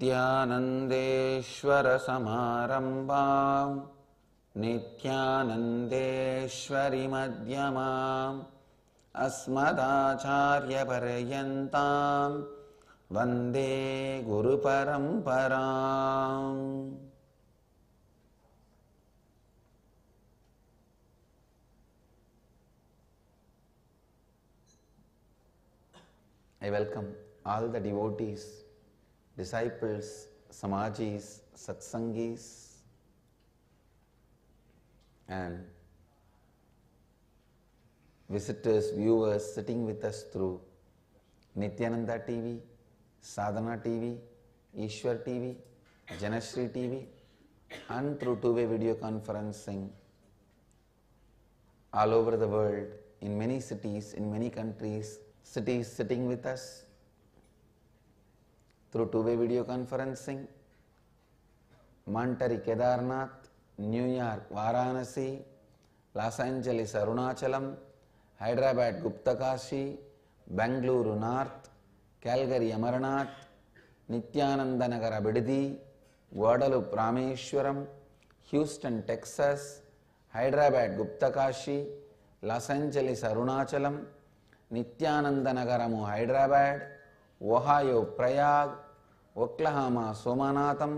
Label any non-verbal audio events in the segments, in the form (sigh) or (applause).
नित्यानन्देश्वरसमारम्भां नित्यानन्देश्वरि मध्यमाम् अस्मदाचार्यपर्यन्ताम् वन्दे गुरुपरम्पराम् I welcome all the devotees disciples, samajis, satsangis, and visitors, viewers sitting with us through Nityananda TV, Sadhana TV, Ishwar TV, Janashree TV, and through two way video conferencing all over the world, in many cities, in many countries, cities sitting with us through two-way video conferencing, Mantari Kedarnath, New York Varanasi, Los Angeles Arunachalam, Hyderabad Guptakashi, Bangalore North, Calgary Amarnath, Nityanandanagara Bididi, Guadalupe Rameshwaram, Houston, Texas, Hyderabad Guptakashi Los Angeles Arunachalam Nithyanandanagaram Hyderabad Ohio Prayag Oklahoma Somanatham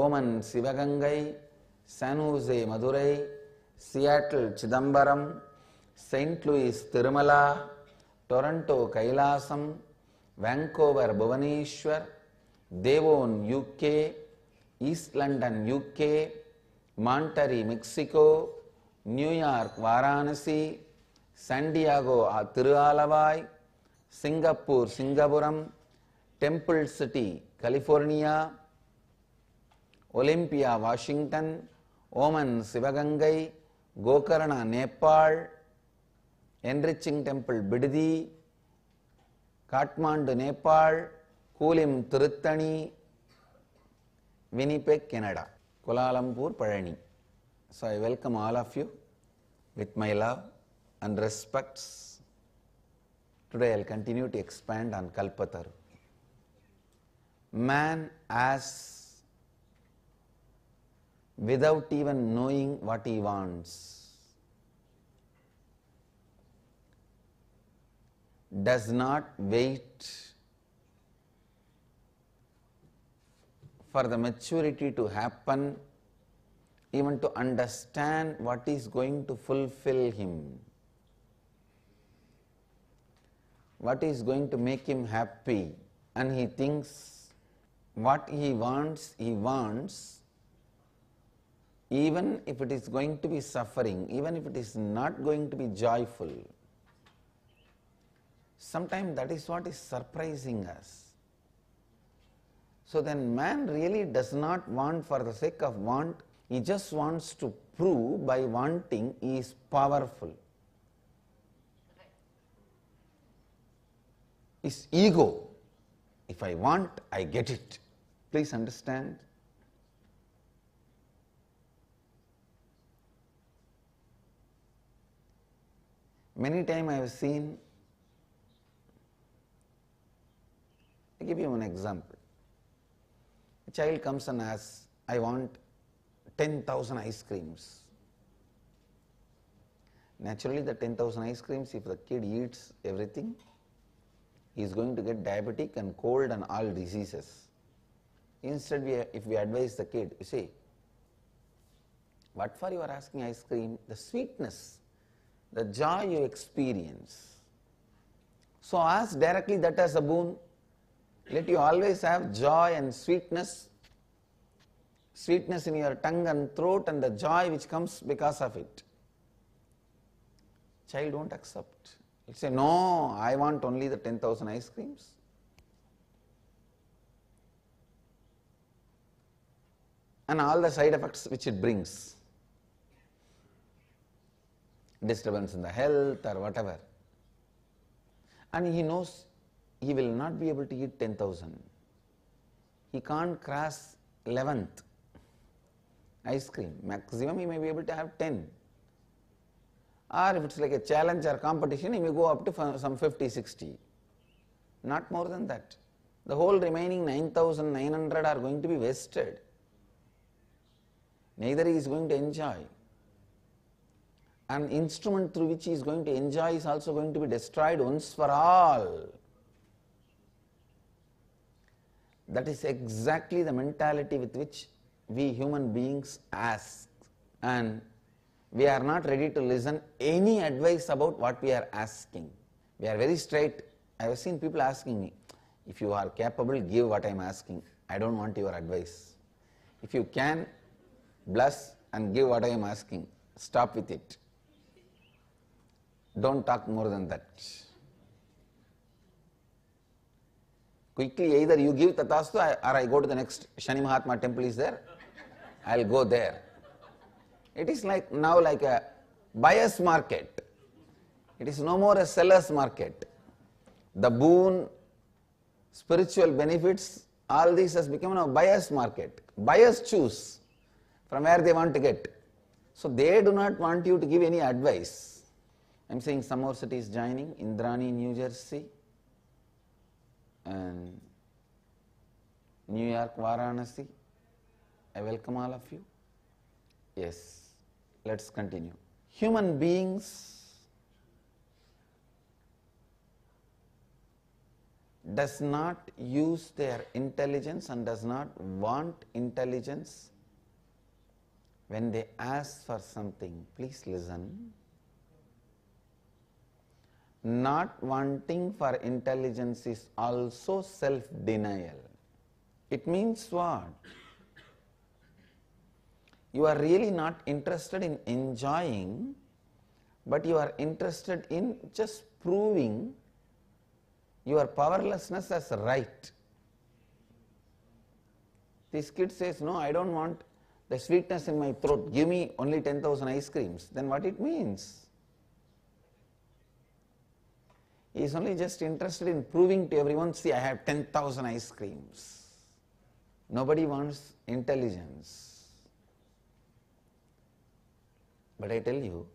Oman Sivagangai San Jose Madurai Seattle Chidambaram Saint Louis Tirumala Toronto Kailasam Vancouver Bhubaneswar Devon UK east London UK Monterrey Mexico New York Varanasi San Diego Thiruaalavai Singapore Singapuram temple city California Olympia Washington Oman Sivagangai Gokarna Nepal enriching temple Bidadi Kathmandu Nepal Kulim Tiruttani Winnipeg Canada Kuala Lumpur Palani so I welcome all of you with my love and respects Today I will continue to expand on Kalpataru. Man as without even knowing what he wants does not wait for the maturity to happen even to understand what is going to fulfill him. what is going to make him happy and he thinks what he wants, he wants even if it is going to be suffering, even if it is not going to be joyful. Sometimes that is what is surprising us. So then man really does not want for the sake of want, he just wants to prove by wanting he is powerful. is ego. If I want, I get it. Please understand. Many times I have seen, I give you one example. A child comes and asks, I want 10,000 ice creams. Naturally, the 10,000 ice creams, if the kid eats everything, is going to get diabetic and cold and all diseases. Instead, we, if we advise the kid, you see, what for you are asking ice cream? The sweetness, the joy you experience. So ask directly that as a boon. Let you always have joy and sweetness, sweetness in your tongue and throat, and the joy which comes because of it. Child won't accept he will say, No, I want only the 10,000 ice creams. And all the side effects which it brings disturbance in the health or whatever. And he knows he will not be able to eat 10,000. He can't cross 11th ice cream. Maximum he may be able to have 10 or if it's like a challenge or competition, you may go up to some 50, 60. Not more than that. The whole remaining 9,900 are going to be wasted. Neither he is going to enjoy. An instrument through which he is going to enjoy is also going to be destroyed once for all. That is exactly the mentality with which we human beings ask and we are not ready to listen any advice about what we are asking. We are very straight. I have seen people asking me, if you are capable, give what I am asking. I don't want your advice. If you can, bless and give what I am asking. Stop with it. Don't talk more than that. Quickly, either you give Tatastu or I go to the next Shani Mahatma temple is there. I will go there. It is like now like a buyer's market. It is no more a seller's market. The boon, spiritual benefits, all these has become a buyer's market. Buyers choose from where they want to get. So they do not want you to give any advice. I am saying some more cities joining, Indrani, New Jersey, and New York, Varanasi. I welcome all of you. Yes let us continue. Human beings does not use their intelligence and does not want intelligence when they ask for something. Please listen. Not wanting for intelligence is also self denial. It means what? you are really not interested in enjoying, but you are interested in just proving your powerlessness as right. This kid says, No, I don't want the sweetness in my throat, give me only 10,000 ice creams. Then what it means? He is only just interested in proving to everyone, see, I have 10,000 ice creams. Nobody wants intelligence. But I tell you,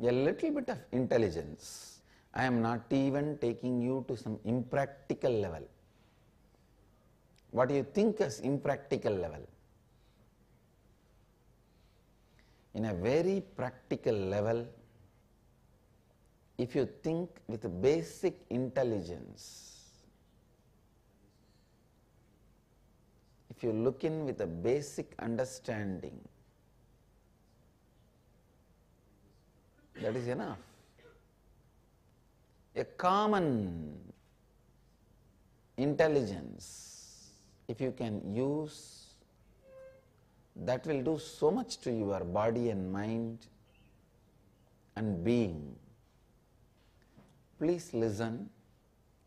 a little bit of intelligence, I am not even taking you to some impractical level. What you think as impractical level? In a very practical level, if you think with basic intelligence, if you look in with a basic understanding, that is enough. A common intelligence, if you can use, that will do so much to your body and mind and being. Please listen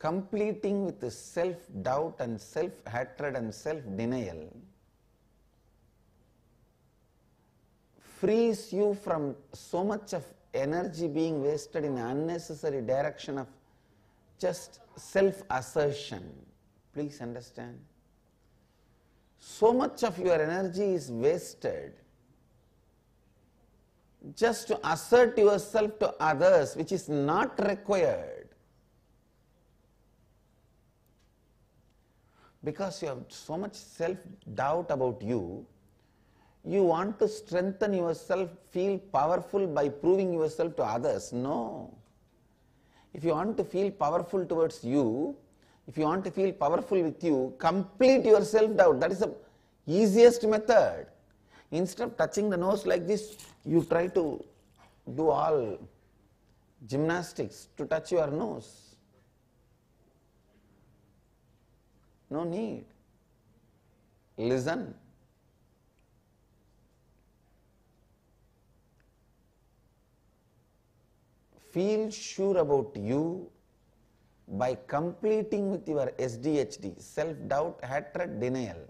completing with self doubt and self hatred and self denial frees you from so much of energy being wasted in unnecessary direction of just self assertion please understand so much of your energy is wasted just to assert yourself to others which is not required because you have so much self doubt about you, you want to strengthen yourself, feel powerful by proving yourself to others. No. If you want to feel powerful towards you, if you want to feel powerful with you, complete your self doubt. That is the easiest method. Instead of touching the nose like this, you try to do all gymnastics to touch your nose. No need. Listen. Feel sure about you by completing with your SDHD, self doubt, hatred, denial.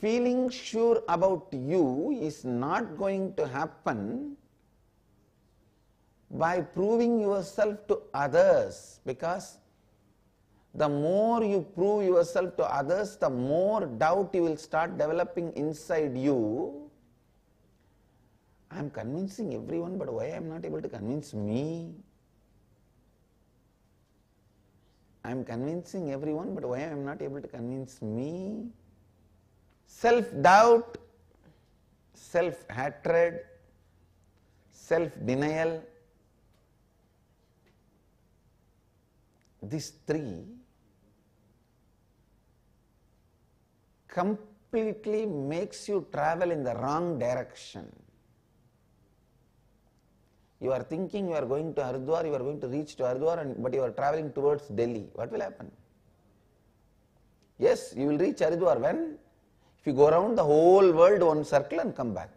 Feeling sure about you is not going to happen by proving yourself to others because the more you prove yourself to others, the more doubt you will start developing inside you. I am convincing everyone, but why I am not able to convince me? I am convincing everyone, but why I am not able to convince me? Self doubt, self hatred, self denial, these three completely makes you travel in the wrong direction. You are thinking you are going to Haridwar, you are going to reach to Haridwar, and, but you are traveling towards Delhi. What will happen? Yes, you will reach Haridwar when? If you go around the whole world one circle and come back.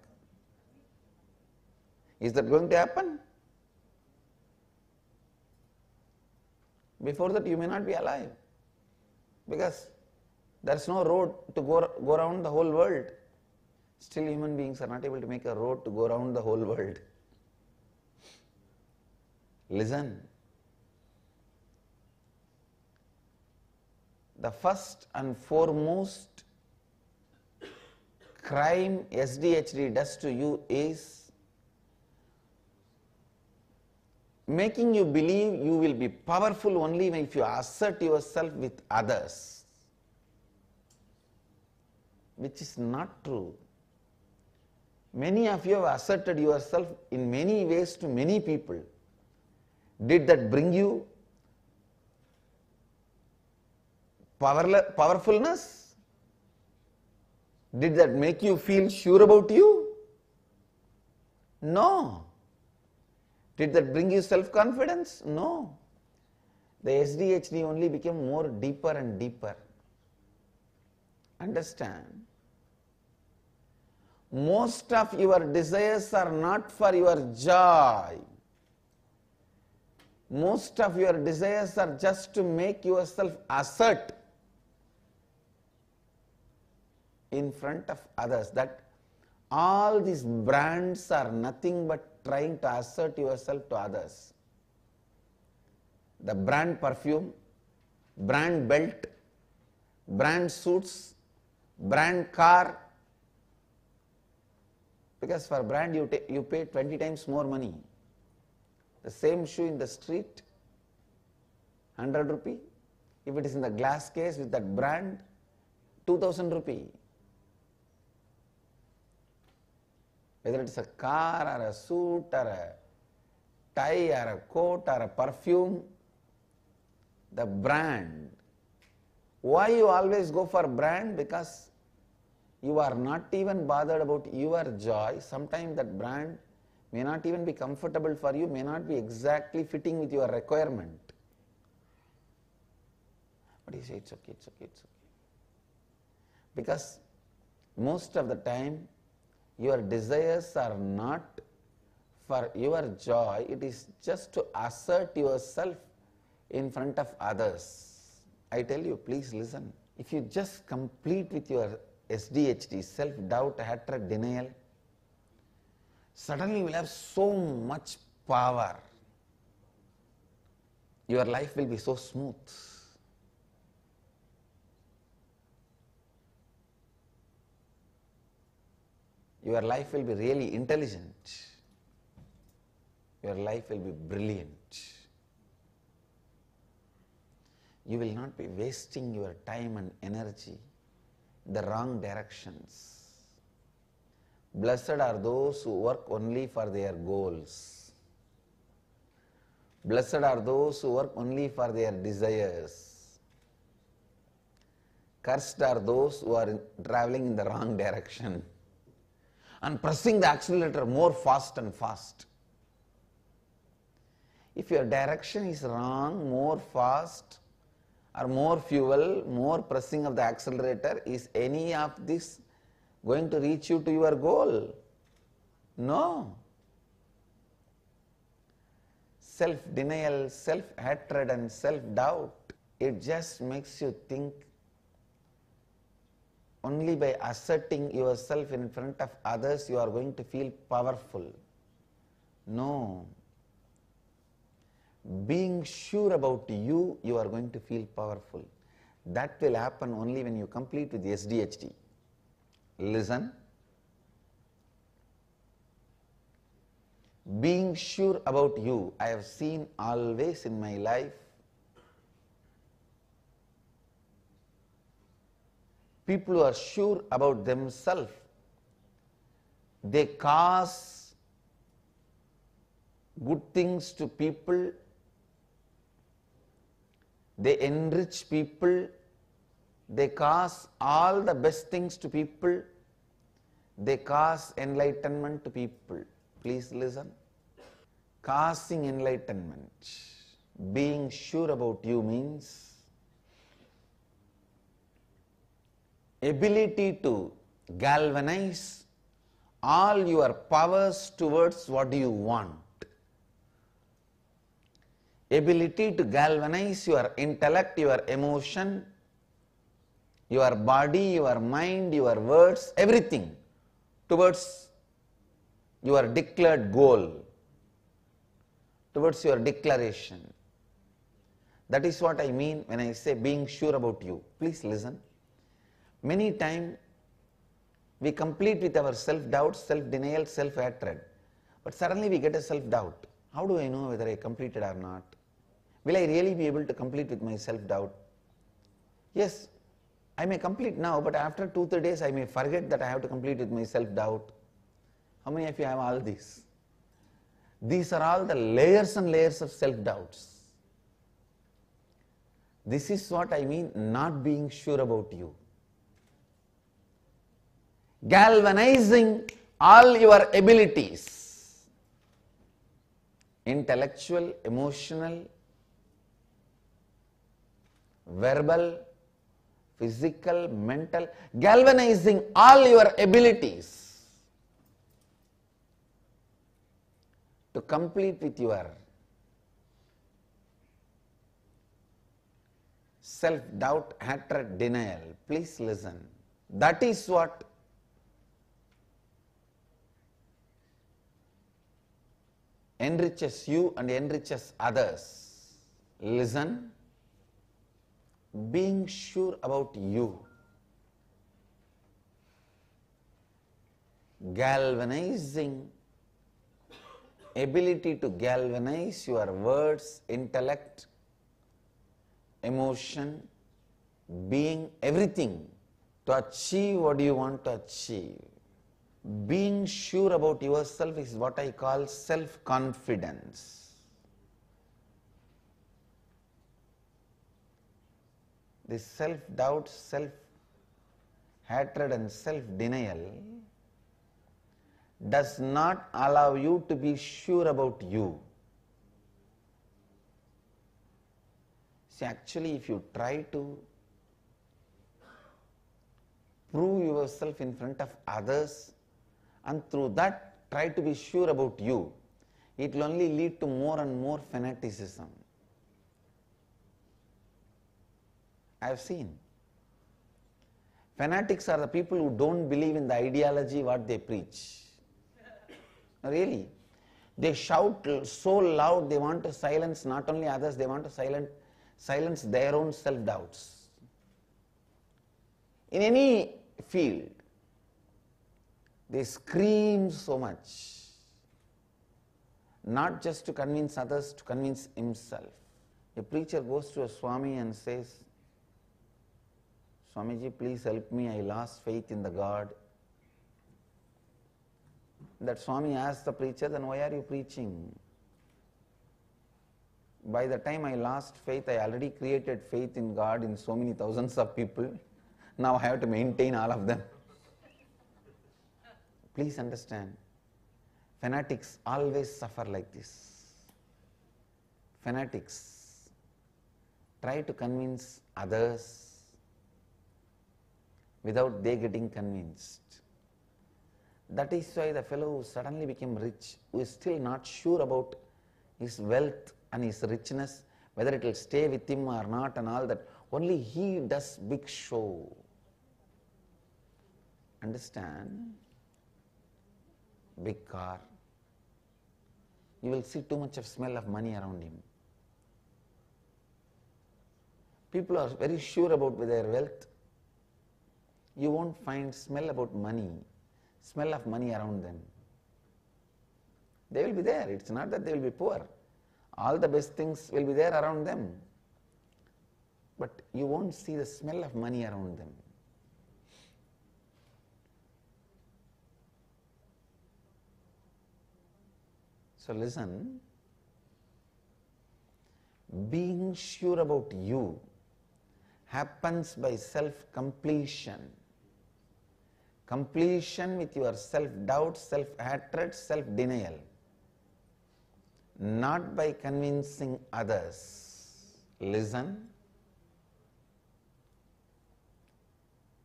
Is that going to happen? Before that, you may not be alive because there's no road to go, go around the whole world. Still, human beings are not able to make a road to go around the whole world. Listen. The first and foremost crime SDHD does to you is making you believe you will be powerful only if you assert yourself with others, which is not true. Many of you have asserted yourself in many ways to many people. Did that bring you powerfulness? Did that make you feel sure about you? No. Did that bring you self confidence? No. The SDHD only became more deeper and deeper. Understand? Most of your desires are not for your joy. Most of your desires are just to make yourself assert in front of others that all these brands are nothing but trying to assert yourself to others. The brand perfume, brand belt, brand suits, brand car. Because for brand you, you pay 20 times more money. The same shoe in the street, 100 rupee. If it is in the glass case with that brand, 2000 rupee. whether it's a car or a suit or a tie or a coat or a perfume, the brand. Why you always go for brand? Because you are not even bothered about your joy. Sometimes that brand may not even be comfortable for you, may not be exactly fitting with your requirement. But you say, it's okay, it's okay, it's okay. Because most of the time, your desires are not for your joy, it is just to assert yourself in front of others. I tell you, please listen. If you just complete with your SDHD, self doubt, hatred, denial, suddenly you will have so much power. Your life will be so smooth. your life will be really intelligent. Your life will be brilliant. You will not be wasting your time and energy in the wrong directions. Blessed are those who work only for their goals. Blessed are those who work only for their desires. Cursed are those who are traveling in the wrong direction and pressing the accelerator more fast and fast. If your direction is wrong, more fast or more fuel, more pressing of the accelerator, is any of this going to reach you to your goal? No. Self denial, self hatred, and self doubt, it just makes you think only by asserting yourself in front of others you are going to feel powerful. No. Being sure about you, you are going to feel powerful. That will happen only when you complete with SDHT. Listen. Being sure about you, I have seen always in my life people who are sure about themselves, they cause good things to people, they enrich people, they cause all the best things to people, they cause enlightenment to people. Please listen. Causing enlightenment, being sure about you means ability to galvanize all your powers towards what you want. Ability to galvanize your intellect, your emotion, your body, your mind, your words, everything towards your declared goal, towards your declaration. That is what I mean when I say being sure about you. Please listen. Many times we complete with our self-doubt, self-denial, self-hatred. But suddenly we get a self-doubt. How do I know whether I completed or not? Will I really be able to complete with my self-doubt? Yes, I may complete now, but after two, three days I may forget that I have to complete with my self-doubt. How many of you have all these? These are all the layers and layers of self-doubts. This is what I mean not being sure about you galvanizing all your abilities intellectual, emotional, verbal, physical, mental, galvanizing all your abilities to complete with your self doubt, hatred, denial. Please listen. That is what enriches you and enriches others. Listen, being sure about you galvanizing ability to galvanize your words, intellect, emotion, being, everything to achieve what you want to achieve being sure about yourself is what I call self confidence. This self doubt, self hatred, and self denial does not allow you to be sure about you. See, actually, if you try to prove yourself in front of others, and through that try to be sure about you, it will only lead to more and more fanaticism. I have seen. Fanatics are the people who don't believe in the ideology what they preach. (laughs) really. They shout so loud they want to silence not only others, they want to silence, silence their own self doubts. In any field, they scream so much. Not just to convince others, to convince himself. A preacher goes to a Swami and says, Swamiji, please help me, I lost faith in the God. That Swami asks the preacher, then why are you preaching? By the time I lost faith, I already created faith in God in so many thousands of people. Now I have to maintain all of them. Please understand, fanatics always suffer like this. Fanatics try to convince others without they getting convinced. That is why the fellow who suddenly became rich, who is still not sure about his wealth and his richness, whether it will stay with him or not and all that, only he does big show. Understand? big car. You will see too much of smell of money around him. People are very sure about their wealth. You won't find smell about money, smell of money around them. They will be there. It's not that they will be poor. All the best things will be there around them. But you won't see the smell of money around them. So listen, being sure about you happens by self-completion. Completion with your self-doubt, self-hatred, self-denial. Not by convincing others. Listen.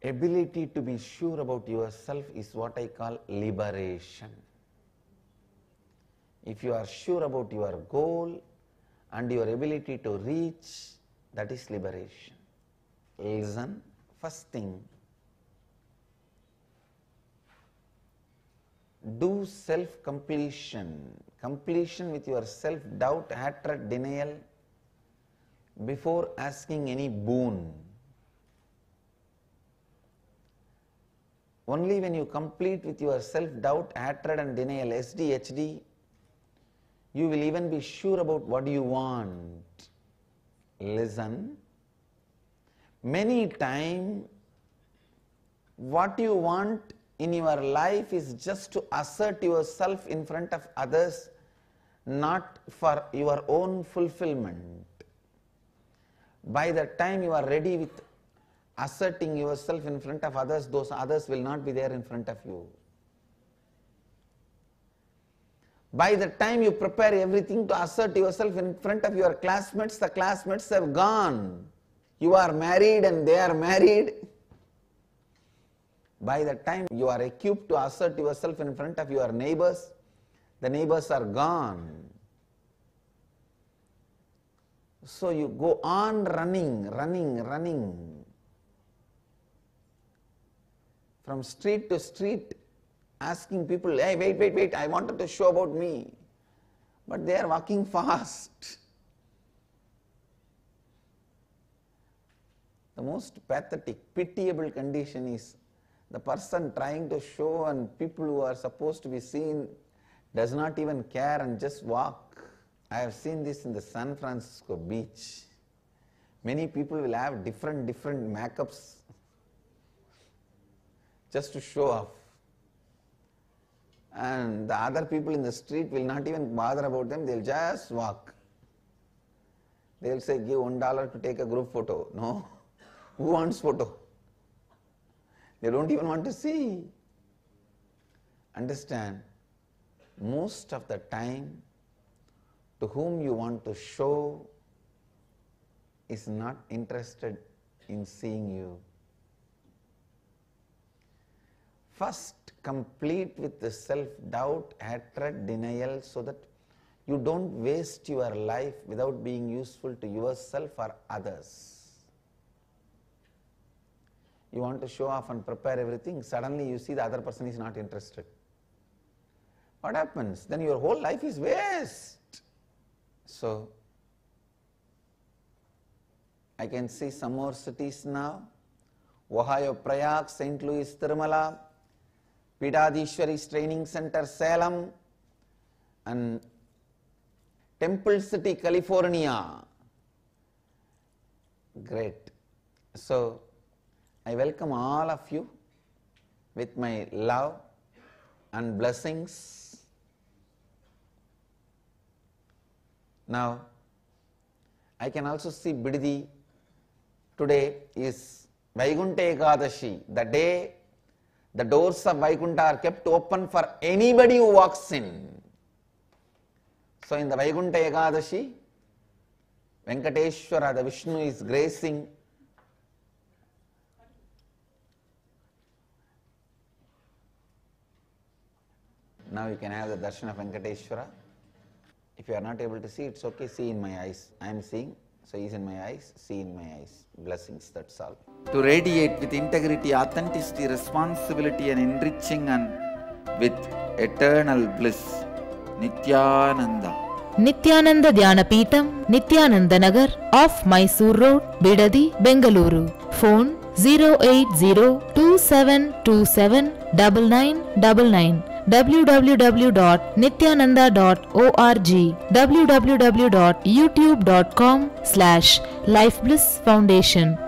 Ability to be sure about yourself is what I call liberation. If you are sure about your goal and your ability to reach, that is liberation. Listen, thing, Do self completion, completion with your self doubt, hatred, denial before asking any boon. Only when you complete with your self doubt, hatred, and denial, SDHD, you will even be sure about what you want. Listen. Many times, what you want in your life is just to assert yourself in front of others, not for your own fulfillment. By the time you are ready with asserting yourself in front of others, those others will not be there in front of you. By the time you prepare everything to assert yourself in front of your classmates, the classmates have gone. You are married and they are married. By the time you are equipped to assert yourself in front of your neighbors, the neighbors are gone. So you go on running, running, running. From street to street, asking people, hey, wait, wait, wait, I wanted to show about me. But they are walking (laughs) fast. The most pathetic, pitiable condition is the person trying to show, and people who are supposed to be seen does not even care and just walk. I have seen this in the San Francisco beach. Many people will have different, different makeups (laughs) just to show off and the other people in the street will not even bother about them, they'll just walk. They'll say, give one dollar to take a group photo. No, (laughs) who wants photo? They don't even want to see. Understand, most of the time, to whom you want to show is not interested in seeing you. First, complete with the self doubt, hatred, denial, so that you don't waste your life without being useful to yourself or others. You want to show off and prepare everything, suddenly you see the other person is not interested. What happens? Then your whole life is waste. So, I can see some more cities now Ohio, Prague, St. Louis, Tirumala, Pidadishwari's Training Center, Salem and Temple City, California. Great. So, I welcome all of you with my love and blessings. Now, I can also see Biddi today is Vaikuntha Ekadashi, the day the doors of Vaikuntha are kept open for anybody who walks in. So in the Vaikuntha Ekadashi, Venkateshwara, the Vishnu is gracing Now you can have the darshan of Venkateshwara. If you are not able to see, it's okay, see in my eyes. I am seeing So, he's in my eyes, see in my eyes. Blessings, that's all. To radiate with integrity, authenticity, responsibility, and enriching, and with eternal bliss. Nityananda. Nityananda Dhyana Peetam, Nityananda Nagar, off Mysore Road, Bidadi, Bengaluru. Phone 080 2727 two www.nityananda.org, www.youtube.com slash Foundation.